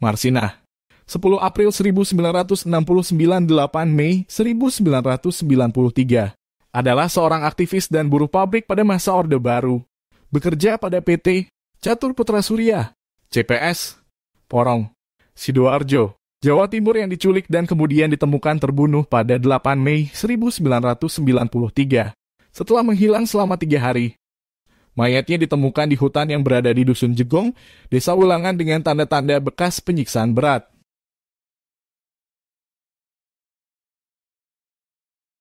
Marsina. 10 April 1969 8 Mei 1993 adalah seorang aktivis dan buruh pabrik pada masa Orde Baru. Bekerja pada PT Catur Putra Surya, CPS, Porong, Sidoarjo, Jawa Timur yang diculik dan kemudian ditemukan terbunuh pada 8 Mei 1993. Setelah menghilang selama tiga hari, Mayatnya ditemukan di hutan yang berada di Dusun Jegong, Desa Wulangan dengan tanda-tanda bekas penyiksaan berat.